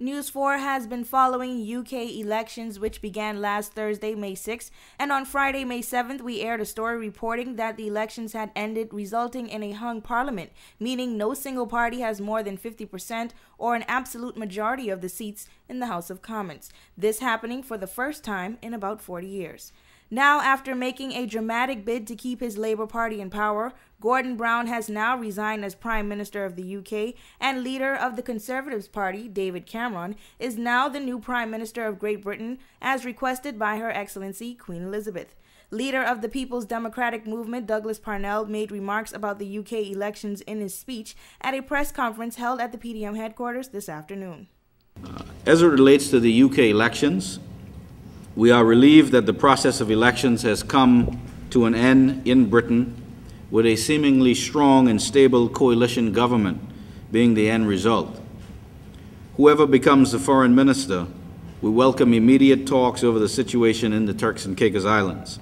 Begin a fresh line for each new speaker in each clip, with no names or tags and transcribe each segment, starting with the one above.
News 4 has been following UK elections, which began last Thursday, May 6th. And on Friday, May 7th, we aired a story reporting that the elections had ended, resulting in a hung parliament, meaning no single party has more than 50% or an absolute majority of the seats in the House of Commons. This happening for the first time in about 40 years. Now, after making a dramatic bid to keep his Labour Party in power, Gordon Brown has now resigned as Prime Minister of the UK, and leader of the Conservatives Party, David Cameron, is now the new Prime Minister of Great Britain, as requested by Her Excellency Queen Elizabeth. Leader of the People's Democratic Movement, Douglas Parnell, made remarks about the UK elections in his speech at a press conference held at the PDM headquarters this afternoon.
As it relates to the UK elections, we are relieved that the process of elections has come to an end in Britain with a seemingly strong and stable coalition government being the end result. Whoever becomes the foreign minister, we welcome immediate talks over the situation in the Turks and Caicos Islands.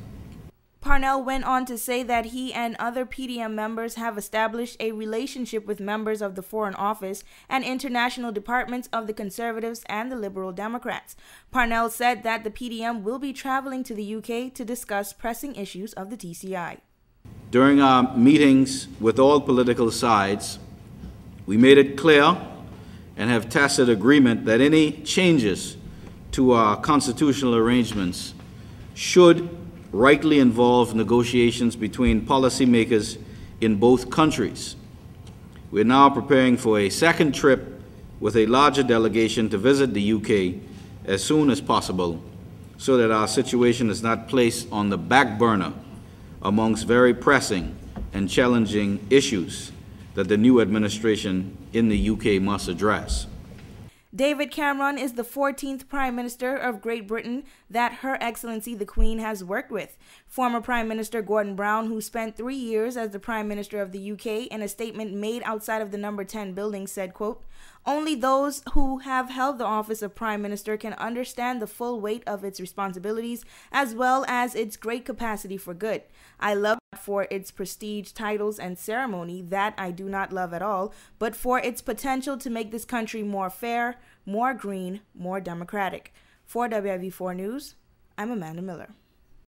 Parnell went on to say that he and other PDM members have established a relationship with members of the Foreign Office and international departments of the Conservatives and the Liberal Democrats. Parnell said that the PDM will be traveling to the UK to discuss pressing issues of the TCI.
During our meetings with all political sides, we made it clear and have tacit agreement that any changes to our constitutional arrangements should rightly involve negotiations between policymakers in both countries. We're now preparing for a second trip with a larger delegation to visit the UK as soon as possible so that our situation is not placed on the back burner amongst very pressing and challenging issues that the new administration in the UK must address.
David Cameron is the 14th Prime Minister of Great Britain that Her Excellency the Queen has worked with. Former Prime Minister Gordon Brown, who spent three years as the Prime Minister of the UK, in a statement made outside of the number 10 building said, quote, Only those who have held the office of Prime Minister can understand the full weight of its responsibilities as well as its great capacity for good. I love for its prestige, titles, and ceremony that I do not love at all, but for its potential to make this country more fair, more green, more democratic. For WIV4 News, I'm Amanda Miller.